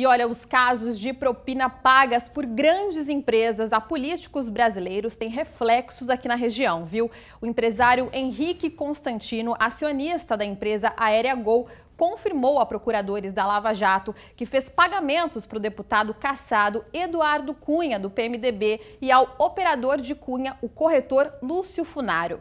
E olha, os casos de propina pagas por grandes empresas a políticos brasileiros têm reflexos aqui na região, viu? O empresário Henrique Constantino, acionista da empresa Aérea Gol, confirmou a procuradores da Lava Jato que fez pagamentos para o deputado caçado Eduardo Cunha, do PMDB, e ao operador de Cunha, o corretor Lúcio Funário.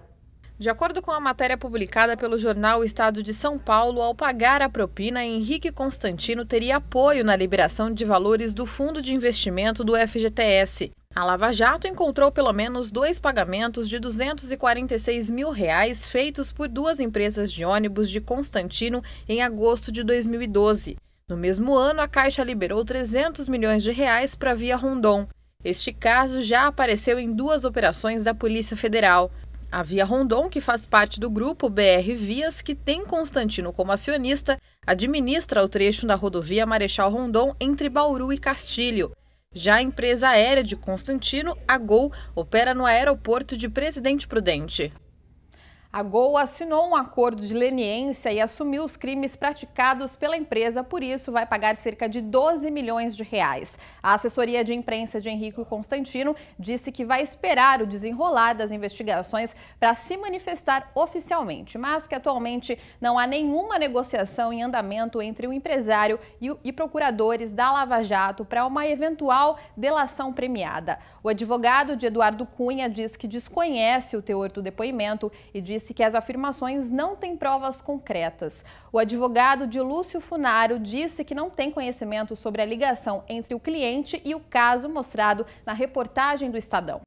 De acordo com a matéria publicada pelo jornal Estado de São Paulo, ao pagar a propina, Henrique Constantino teria apoio na liberação de valores do fundo de investimento do FGTS. A Lava Jato encontrou pelo menos dois pagamentos de R$ 246 mil reais feitos por duas empresas de ônibus de Constantino em agosto de 2012. No mesmo ano, a Caixa liberou 300 milhões de reais para a Via Rondon. Este caso já apareceu em duas operações da Polícia Federal. A Via Rondon, que faz parte do grupo BR Vias, que tem Constantino como acionista, administra o trecho da rodovia Marechal Rondon entre Bauru e Castilho. Já a empresa aérea de Constantino, a Gol, opera no aeroporto de Presidente Prudente. A Gol assinou um acordo de leniência e assumiu os crimes praticados pela empresa, por isso vai pagar cerca de 12 milhões de reais. A assessoria de imprensa de Henrique Constantino disse que vai esperar o desenrolar das investigações para se manifestar oficialmente, mas que atualmente não há nenhuma negociação em andamento entre o empresário e, o, e procuradores da Lava Jato para uma eventual delação premiada. O advogado de Eduardo Cunha diz que desconhece o teor do depoimento e diz disse que as afirmações não têm provas concretas. O advogado de Lúcio Funaro disse que não tem conhecimento sobre a ligação entre o cliente e o caso mostrado na reportagem do Estadão.